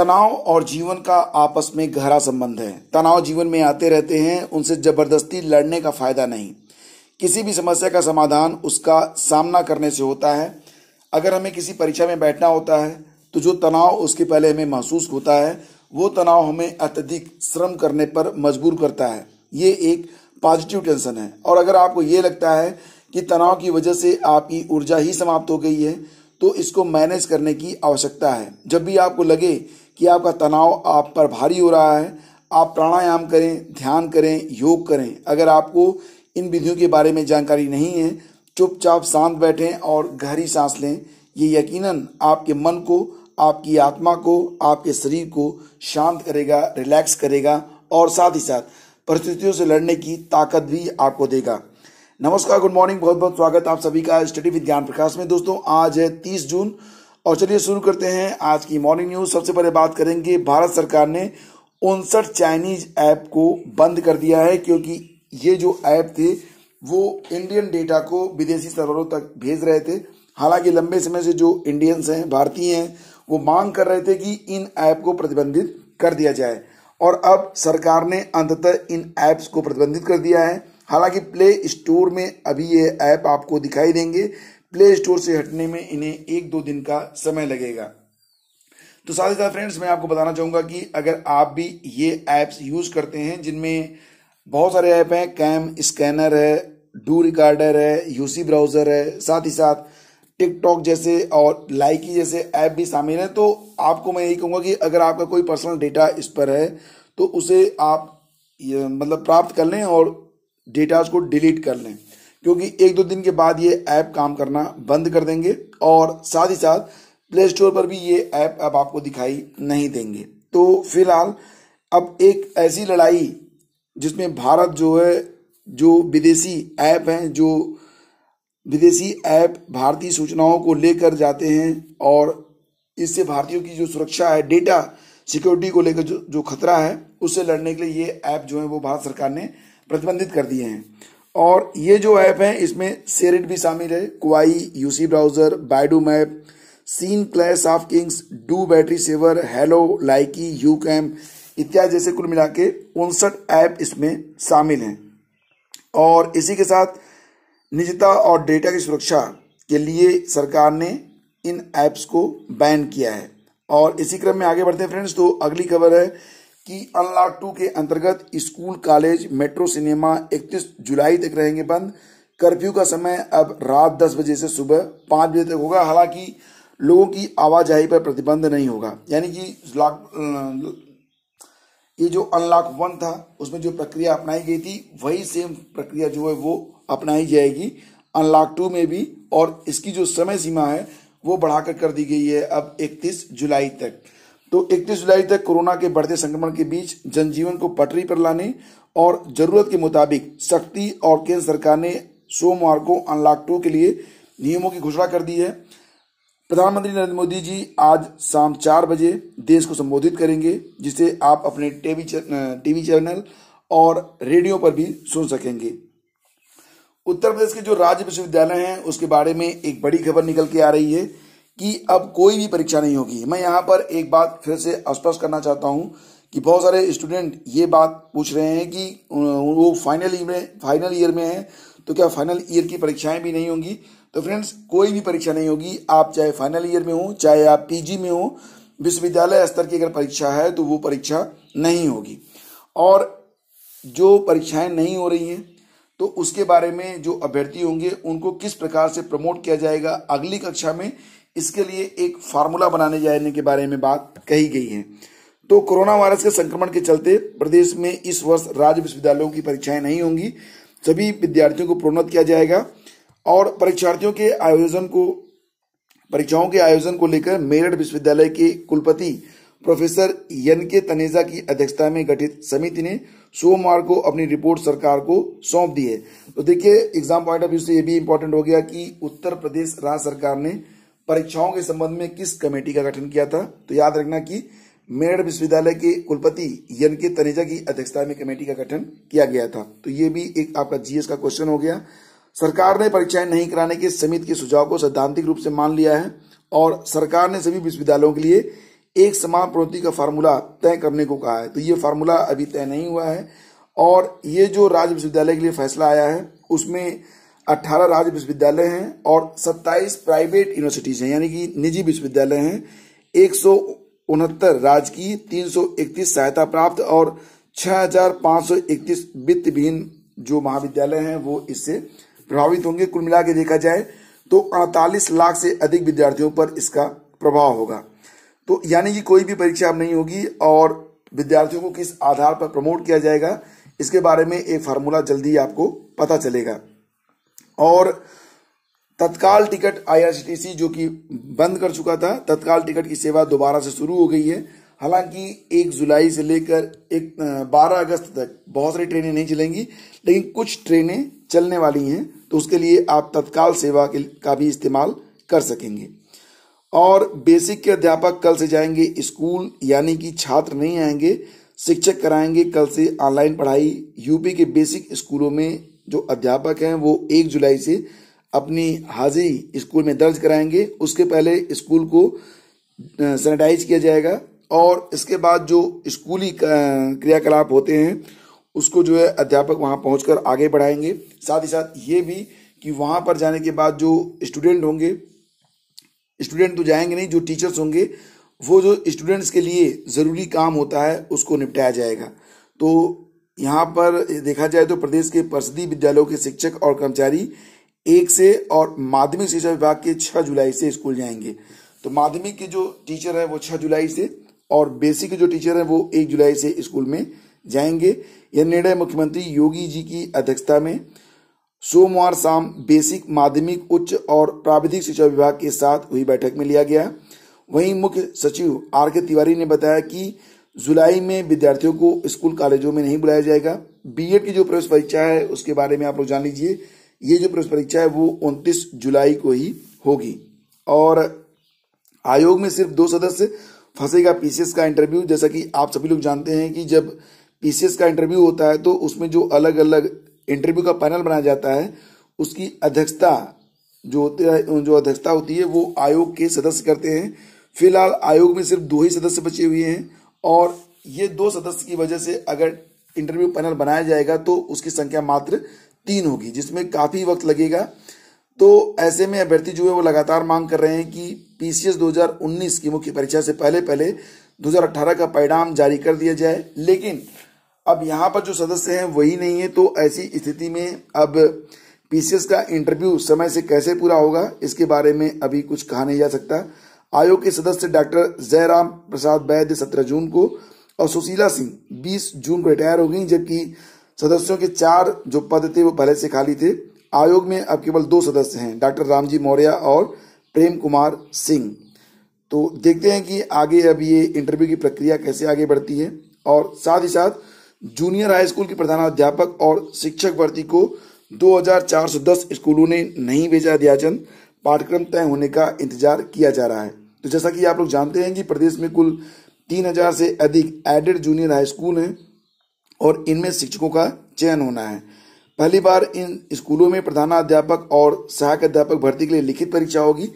तनाव और जीवन का आपस में गहरा संबंध है तनाव जीवन में आते रहते हैं उनसे जबरदस्ती लड़ने का फायदा नहीं किसी भी समस्या का समाधान उसका सामना करने से होता है अगर हमें किसी परीक्षा में बैठना होता है तो जो तनाव उसके पहले हमें महसूस होता है वो तनाव हमें अत्यधिक श्रम करने पर मजबूर करता है ये एक पॉजिटिव टेंशन है और अगर आपको ये लगता है कि तनाव की वजह से आपकी ऊर्जा ही समाप्त हो गई है तो इसको मैनेज करने की आवश्यकता है जब भी आपको लगे कि आपका तनाव आप पर भारी हो रहा है आप प्राणायाम करें ध्यान करें योग करें अगर आपको इन विधियों के बारे में जानकारी नहीं है चुपचाप शांत बैठें और गहरी सांस लें ये यकीनन आपके मन को आपकी आत्मा को आपके शरीर को शांत करेगा रिलैक्स करेगा और साथ ही साथ परिस्थितियों से लड़ने की ताकत भी आपको देगा नमस्कार गुड मॉर्निंग बहुत बहुत स्वागत आप सभी का स्टडी विद ज्ञान प्रकाश में दोस्तों आज है तीस जून और चलिए शुरू करते हैं आज की मॉर्निंग न्यूज सबसे पहले बात करेंगे भारत सरकार ने उनसठ चाइनीज ऐप को बंद कर दिया है क्योंकि ये जो ऐप थे वो इंडियन डेटा को विदेशी सर्वरों तक भेज रहे थे हालांकि लंबे समय से जो इंडियंस हैं भारतीय हैं वो मांग कर रहे थे कि इन ऐप को प्रतिबंधित कर दिया जाए और अब सरकार ने अंततः इन ऐप्स को प्रतिबंधित कर दिया है हालांकि प्ले स्टोर में अभी ये ऐप आपको दिखाई देंगे प्ले स्टोर से हटने में इन्हें एक दो दिन का समय लगेगा तो साथ ही साथ फ्रेंड्स मैं आपको बताना चाहूंगा कि अगर आप भी ये ऐप्स यूज़ करते हैं जिनमें बहुत सारे ऐप हैं कैम स्कैनर है डू रिकॉर्डर है यूसी ब्राउज़र है साथ ही साथ टिकटॉक जैसे और लाइकी जैसे ऐप भी शामिल हैं तो आपको मैं यही कहूंगा कि अगर आपका कोई पर्सनल डेटा इस पर है तो उसे आप मतलब प्राप्त कर लें और डेटाज को डिलीट कर लें क्योंकि एक दो दिन के बाद ये ऐप काम करना बंद कर देंगे और साथ ही साथ प्ले स्टोर पर भी ये ऐप अब आपको दिखाई नहीं देंगे तो फिलहाल अब एक ऐसी लड़ाई जिसमें भारत जो है जो विदेशी ऐप हैं जो विदेशी ऐप भारतीय सूचनाओं को लेकर जाते हैं और इससे भारतीयों की जो सुरक्षा है डेटा सिक्योरिटी को लेकर जो जो खतरा है उससे लड़ने के लिए ये ऐप जो है वो भारत सरकार ने प्रतिबंधित कर दिए हैं और ये जो ऐप है इसमें सेरिट भी शामिल है Kwai UC Browser Baidu Map सीन Clash of Kings DU Battery Saver Helo Likee YouCam इत्यादि जैसे कुल मिला के उनसठ ऐप इसमें शामिल हैं और इसी के साथ निजता और डेटा की सुरक्षा के लिए सरकार ने इन ऐप्स को बैन किया है और इसी क्रम में आगे बढ़ते हैं फ्रेंड्स तो अगली खबर है कि अनलॉक टू के अंतर्गत स्कूल कॉलेज मेट्रो सिनेमा 31 जुलाई तक रहेंगे बंद कर्फ्यू का समय अब रात 10 बजे से सुबह 5 बजे तक होगा हालांकि लोगों की आवाजाही पर प्रतिबंध नहीं होगा यानी कि लॉक ये जो अनलॉक वन था उसमें जो प्रक्रिया अपनाई गई थी वही सेम प्रक्रिया जो है वो अपनाई जाएगी अनलॉक टू में भी और इसकी जो समय सीमा है वो बढ़ाकर कर दी गई है अब 31 जुलाई तक तो 31 जुलाई तक कोरोना के बढ़ते संक्रमण के बीच जनजीवन को पटरी पर लाने और जरूरत के मुताबिक सख्ती और केंद्र सरकार ने सोमवार को अनलॉक टू के लिए नियमों की घोषणा कर दी है प्रधानमंत्री नरेंद्र मोदी जी आज शाम चार बजे देश को संबोधित करेंगे जिसे आप अपने टीवी टीवी चैनल और रेडियो पर भी सुन सकेंगे उत्तर प्रदेश के जो राज्य विश्वविद्यालय हैं उसके बारे में एक बड़ी खबर निकल के आ रही है कि अब कोई भी परीक्षा नहीं होगी मैं यहाँ पर एक बात फिर से स्पष्ट करना चाहता हूँ कि बहुत सारे स्टूडेंट ये बात पूछ रहे हैं कि वो फाइनल ईयर में फाइनल ईयर में है तो क्या फाइनल ईयर की परीक्षाएं भी नहीं होंगी तो फ्रेंड्स कोई भी परीक्षा नहीं होगी आप चाहे फाइनल ईयर में हो चाहे आप पी में हो विश्वविद्यालय स्तर की अगर परीक्षा है तो वो परीक्षा नहीं होगी और जो परीक्षाएं नहीं हो रही हैं तो उसके बारे में जो अभ्यर्थी होंगे उनको किस प्रकार से प्रमोट किया जाएगा अगली कक्षा में इसके लिए एक फार्मूला बनाने जाने के बारे में बात कही गई है तो कोरोना वायरस के संक्रमण के चलते प्रदेश में इस वर्ष राज्य विश्वविद्यालयों की परीक्षाएं नहीं होंगी सभी विद्यार्थियों को प्रोन्नत किया जाएगा और परीक्षार्थियों के आयोजन को परीक्षाओं के आयोजन को लेकर मेरठ विश्वविद्यालय के कुलपति प्रोफेसर एन के तनेजा की अध्यक्षता में गठित समिति ने सोमवार को अपनी रिपोर्ट सरकार को सौंप दी है तो देखिए एग्जाम पॉइंट ऑफ व्यू से यह भी इम्पोर्टेंट हो गया कि उत्तर प्रदेश राज्य सरकार ने परीक्षाओं के संबंध में किस कमेटी का गठन किया था तो याद रखना कि मेरठ विश्वविद्यालय के कुलपति एन के तनेजा की अध्यक्षता में कमेटी का गठन किया गया था तो ये भी एक आपका जीएस का क्वेश्चन हो गया सरकार ने परीक्षाएं नहीं कराने के समिति के सुझाव को सैद्धांतिक रूप से मान लिया है और सरकार ने सभी विश्वविद्यालयों के लिए एक समान प्रवृत्ति का फार्मूला तय करने को कहा है तो ये फार्मूला अभी तय नहीं हुआ है और ये जो राज्य विश्वविद्यालय के लिए फैसला आया है उसमें 18 राज्य विश्वविद्यालय हैं और 27 प्राइवेट यूनिवर्सिटीज हैं यानी कि निजी विश्वविद्यालय हैं एक राज्य की 331 सहायता प्राप्त और 6531 वित्त विहीन जो महाविद्यालय हैं वो इससे प्रभावित होंगे कुल मिला के देखा जाए तो अड़तालीस लाख से अधिक विद्यार्थियों पर इसका प्रभाव होगा तो यानी कि कोई भी परीक्षा अब नहीं होगी और विद्यार्थियों को किस आधार पर प्रमोट किया जाएगा इसके बारे में एक फार्मूला जल्दी आपको पता चलेगा और तत्काल टिकट आईआरसीटीसी जो कि बंद कर चुका था तत्काल टिकट की सेवा दोबारा से शुरू हो गई है हालांकि एक जुलाई से लेकर एक बारह अगस्त तक बहुत सारी ट्रेनें नहीं चलेंगी लेकिन कुछ ट्रेनें चलने वाली हैं तो उसके लिए आप तत्काल सेवा के का भी इस्तेमाल कर सकेंगे और बेसिक के अध्यापक कल से जाएंगे स्कूल यानी कि छात्र नहीं आएंगे शिक्षक कराएंगे कल से ऑनलाइन पढ़ाई यूपी के बेसिक स्कूलों में जो अध्यापक हैं वो एक जुलाई से अपनी हाजिरी स्कूल में दर्ज कराएंगे उसके पहले स्कूल को सैनिटाइज किया जाएगा और इसके बाद जो स्कूली क्रियाकलाप होते हैं उसको जो है अध्यापक वहाँ पहुँच आगे बढ़ाएंगे साथ ही साथ ये भी कि वहाँ पर जाने के बाद जो स्टूडेंट होंगे स्टूडेंट तो जाएंगे नहीं जो टीचर्स होंगे वो जो स्टूडेंट्स के लिए ज़रूरी काम होता है उसको निपटाया जाएगा तो यहाँ पर देखा जाए तो प्रदेश के प्रसिद्धि विद्यालयों के शिक्षक और कर्मचारी एक से और माध्यमिक शिक्षा विभाग के छह जुलाई से स्कूल जाएंगे तो माध्यमिक के जो टीचर है वो छह जुलाई से और बेसिक के जो टीचर है वो एक जुलाई से स्कूल में जाएंगे यह निर्णय मुख्यमंत्री योगी जी की अध्यक्षता में सोमवार शाम बेसिक माध्यमिक उच्च और प्राविधिक शिक्षा विभाग के साथ हुई बैठक में लिया गया वहीं मुख्य सचिव आर के तिवारी ने बताया कि जुलाई में विद्यार्थियों को स्कूल कॉलेजों में नहीं बुलाया जाएगा बीएड की जो प्रवेश परीक्षा है उसके बारे में आप लोग जान लीजिए ये जो प्रवेश परीक्षा है वो 29 जुलाई को ही होगी और आयोग में सिर्फ दो सदस्य फंसेगा पीसीएस का इंटरव्यू जैसा कि आप सभी लोग जानते हैं कि जब पीसीएस का इंटरव्यू होता है तो उसमें जो अलग अलग इंटरव्यू का पैनल बनाया जाता है उसकी अध्यक्षता जो होती है जो अध्यक्षता होती है वो आयोग के सदस्य करते हैं फिलहाल आयोग में सिर्फ दो ही सदस्य बचे हुए हैं और ये दो सदस्य की वजह से अगर इंटरव्यू पैनल बनाया जाएगा तो उसकी संख्या मात्र तीन होगी जिसमें काफ़ी वक्त लगेगा तो ऐसे में अभ्यर्थी जो है वो लगातार मांग कर रहे हैं कि पीसीएस 2019 की मुख्य परीक्षा से पहले पहले 2018 का परिणाम जारी कर दिया जाए लेकिन अब यहाँ पर जो सदस्य हैं वही नहीं है तो ऐसी स्थिति में अब पीसीएस का इंटरव्यू समय से कैसे पूरा होगा इसके बारे में अभी कुछ कहा नहीं जा सकता आयोग के सदस्य डॉक्टर जयराम प्रसाद वैद्य सत्रह जून को और सुशीला सिंह बीस जून को रिटायर हो गई जबकि सदस्यों के चार जो पद थे वो पहले से खाली थे आयोग में अब केवल दो सदस्य हैं डॉक्टर रामजी मौर्य और प्रेम कुमार सिंह तो देखते हैं कि आगे अब ये इंटरव्यू की प्रक्रिया कैसे आगे बढ़ती है और साथ ही साथ जूनियर हाई स्कूल के प्रधानाध्यापक और शिक्षक भर्ती को 2410 स्कूलों ने नहीं भेजा दिया चंद पाठ्यक्रम तय होने का इंतजार किया जा रहा है तो जैसा कि आप लोग जानते हैं कि प्रदेश में कुल तीन हजार से अधिक एडेड जूनियर हाई स्कूल हैं और इनमें शिक्षकों का चयन होना है पहली बार इन स्कूलों में प्रधानाध्यापक और सहायक अध्यापक भर्ती के लिए लिखित परीक्षा होगी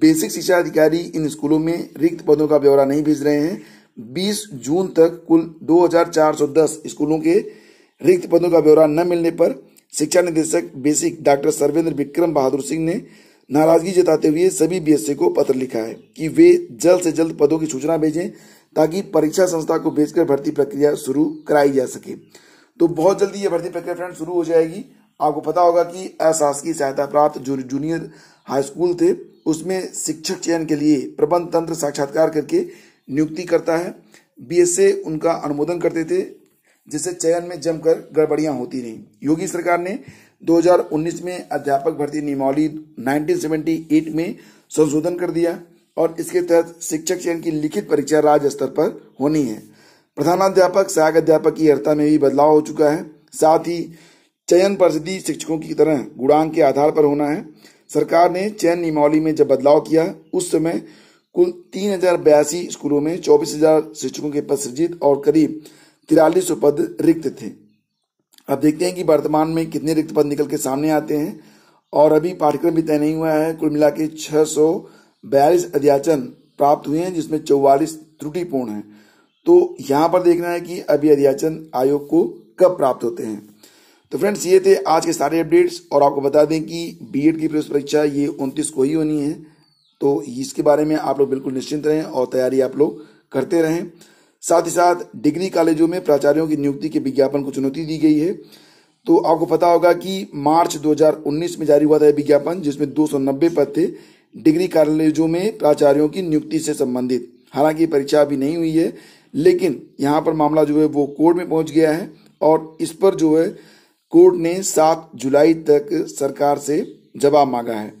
बेसिक शिक्षा अधिकारी इन स्कूलों में रिक्त पदों का ब्यौरा नहीं भेज रहे हैं 20 जून तक कुल 2410 स्कूलों के रिक्त पदों का ब्यौरा न मिलने पर शिक्षा निदेशक बेसिक डॉक्टर सर्वेंद्र विक्रम बहादुर सिंह ने नाराजगी जताते हुए सभी बीएससी को पत्र लिखा है कि वे जल्द से जल्द पदों की सूचना भेजें ताकि परीक्षा संस्था को भेजकर भर्ती प्रक्रिया शुरू कराई जा सके तो बहुत जल्दी ये भर्ती प्रक्रिया फ्रेंड शुरू हो जाएगी आपको पता होगा कि अशासकीय सहायता प्राप्त जो जूनियर हाई स्कूल थे उसमें शिक्षक चयन के लिए प्रबंध तंत्र साक्षात्कार करके नियुक्ति करता है बी उनका अनुमोदन करते थे जिससे चयन में जमकर गड़बड़ियां होती रहीं योगी सरकार ने 2019 में अध्यापक भर्ती नियमावली 1978 में संशोधन कर दिया और इसके तहत शिक्षक चयन की लिखित परीक्षा राज्य स्तर पर होनी है प्रधानाध्यापक सहायक अध्यापक की अर्थता में भी बदलाव हो चुका है साथ ही चयन परिषदी शिक्षकों की तरह गुणांक के आधार पर होना है सरकार ने चयन नियमावली में जब बदलाव किया उस समय कुल तीन हजार बयासी स्कूलों में चौबीस हजार शिक्षकों के पद सृजित और करीब तिरालीस पद रिक्त थे अब देखते हैं कि वर्तमान में कितने रिक्त पद निकल के सामने आते हैं और अभी पाठ्यक्रम भी तय नहीं हुआ है कुल मिला के छह सौ बयालीस अध्याचन प्राप्त हुए हैं जिसमें चौवालीस त्रुटिपूर्ण है तो यहाँ पर देखना है कि अभी अध्याचन आयोग को कब प्राप्त होते हैं तो फ्रेंड्स ये थे आज के सारे अपडेट्स और आपको बता दें कि बीएड की प्रवेश परीक्षा ये 29 को ही होनी है तो इसके बारे में आप लोग बिल्कुल निश्चिंत रहें और तैयारी आप लोग करते रहें साथ ही साथ डिग्री कॉलेजों में प्राचार्यों की नियुक्ति के विज्ञापन को चुनौती दी गई है तो आपको पता होगा कि मार्च 2019 में जारी हुआ था विज्ञापन जिसमें दो पद थे डिग्री कॉलेजों में प्राचार्यों की नियुक्ति से संबंधित हालांकि परीक्षा अभी नहीं हुई है लेकिन यहाँ पर मामला जो है वो कोर्ट में पहुंच गया है और इस पर जो है कोर्ट ने सात जुलाई तक सरकार से जवाब मांगा है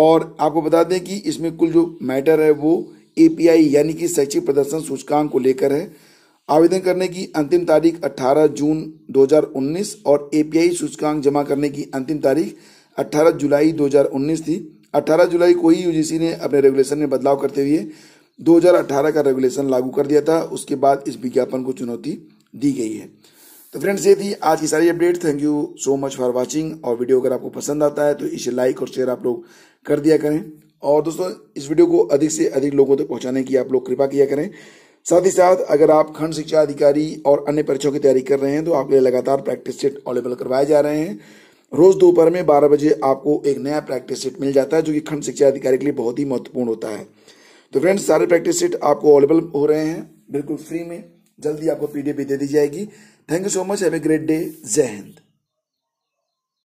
और आपको बता दें कि इसमें कुल जो मैटर है वो एपीआई यानी कि शैक्षिक प्रदर्शन सूचकांक को लेकर है आवेदन करने की अंतिम तारीख 18 जून 2019 और एपीआई सूचकांक जमा करने की अंतिम तारीख 18 जुलाई 2019 थी 18 जुलाई को ही यूजीसी ने अपने रेगुलेशन में बदलाव करते हुए 2018 का रेगुलेशन लागू कर दिया था उसके बाद इस विज्ञापन को चुनौती दी गई है तो फ्रेंड्स ये थी आज की सारी update thank you so much for watching और वीडियो अगर आपको पसंद आता है तो इसे लाइक और शेयर आप लोग कर दिया करें और दोस्तों इस वीडियो को अधिक से अधिक लोगों तक पहुंचाने की आप लोग कृपा किया करें साथ ही साथ अगर आप खंड शिक्षा अधिकारी और अन्य परीक्षाओं की तैयारी कर रहे हैं तो आपके लिए लगातार प्रैक्टिस सेट अवेलेबल करवाए जा रहे हैं रोज दोपहर में बारह बजे आपको एक नया प्रैक्टिस सेट मिल जाता है जो कि खंड शिक्षा अधिकारी के लिए बहुत ही महत्वपूर्ण होता है तो फ्रेंड्स सारे प्रैक्टिस सेट आपको अवेलेबल हो रहे हैं बिल्कुल फ्री में जल्दी आपको पीडीएफ भी दे दी जाएगी thank you so much have a great day जय हिंद